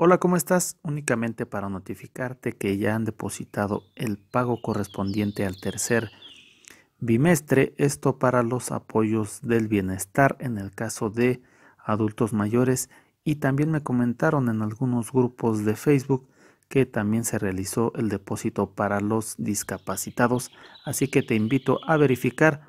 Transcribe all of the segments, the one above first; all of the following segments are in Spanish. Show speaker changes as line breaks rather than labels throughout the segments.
Hola, ¿cómo estás? Únicamente para notificarte que ya han depositado el pago correspondiente al tercer bimestre, esto para los apoyos del bienestar en el caso de adultos mayores y también me comentaron en algunos grupos de Facebook que también se realizó el depósito para los discapacitados, así que te invito a verificar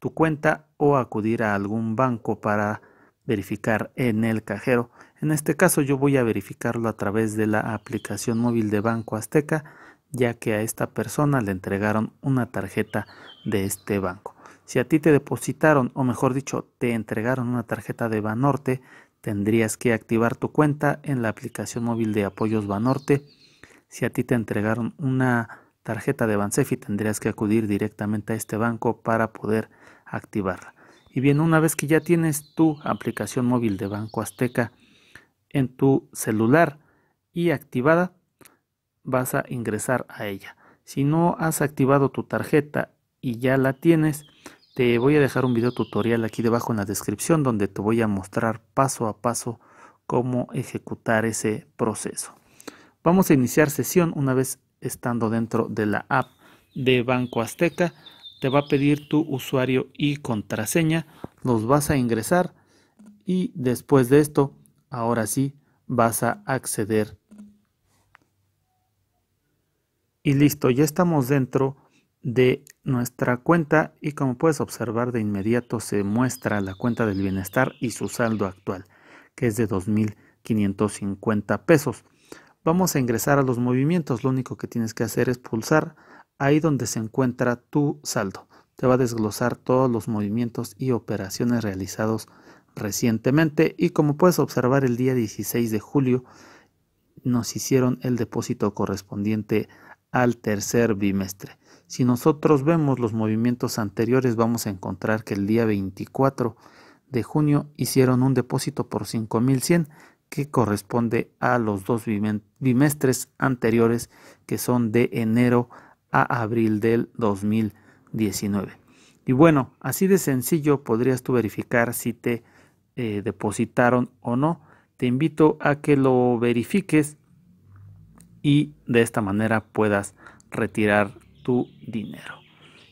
tu cuenta o acudir a algún banco para verificar en el cajero. En este caso yo voy a verificarlo a través de la aplicación móvil de Banco Azteca, ya que a esta persona le entregaron una tarjeta de este banco. Si a ti te depositaron, o mejor dicho, te entregaron una tarjeta de Banorte, tendrías que activar tu cuenta en la aplicación móvil de apoyos Banorte. Si a ti te entregaron una tarjeta de Bansefi, tendrías que acudir directamente a este banco para poder activarla. Y bien, una vez que ya tienes tu aplicación móvil de Banco Azteca en tu celular y activada, vas a ingresar a ella. Si no has activado tu tarjeta y ya la tienes, te voy a dejar un video tutorial aquí debajo en la descripción donde te voy a mostrar paso a paso cómo ejecutar ese proceso. Vamos a iniciar sesión una vez estando dentro de la app de Banco Azteca te va a pedir tu usuario y contraseña, los vas a ingresar y después de esto, ahora sí, vas a acceder. Y listo, ya estamos dentro de nuestra cuenta y como puedes observar de inmediato se muestra la cuenta del bienestar y su saldo actual, que es de 2.550 pesos. Vamos a ingresar a los movimientos, lo único que tienes que hacer es pulsar ahí donde se encuentra tu saldo. Te va a desglosar todos los movimientos y operaciones realizados recientemente y como puedes observar el día 16 de julio nos hicieron el depósito correspondiente al tercer bimestre. Si nosotros vemos los movimientos anteriores vamos a encontrar que el día 24 de junio hicieron un depósito por 5100 que corresponde a los dos bimestres anteriores que son de enero a abril del 2019. Y bueno, así de sencillo podrías tú verificar si te eh, depositaron o no. Te invito a que lo verifiques y de esta manera puedas retirar tu dinero.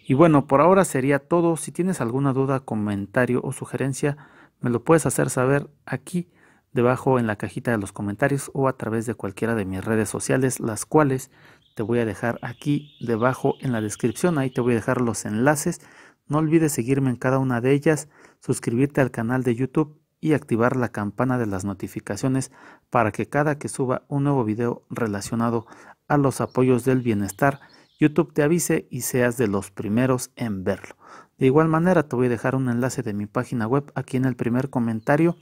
Y bueno, por ahora sería todo. Si tienes alguna duda, comentario o sugerencia, me lo puedes hacer saber aquí debajo en la cajita de los comentarios o a través de cualquiera de mis redes sociales, las cuales te voy a dejar aquí debajo en la descripción. Ahí te voy a dejar los enlaces. No olvides seguirme en cada una de ellas, suscribirte al canal de YouTube y activar la campana de las notificaciones para que cada que suba un nuevo video relacionado a los apoyos del bienestar, YouTube te avise y seas de los primeros en verlo. De igual manera te voy a dejar un enlace de mi página web aquí en el primer comentario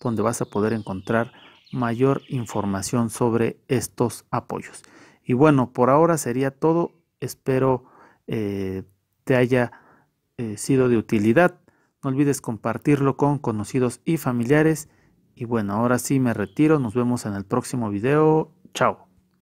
donde vas a poder encontrar mayor información sobre estos apoyos. Y bueno, por ahora sería todo. Espero eh, te haya eh, sido de utilidad. No olvides compartirlo con conocidos y familiares. Y bueno, ahora sí me retiro. Nos vemos en el próximo video. Chao.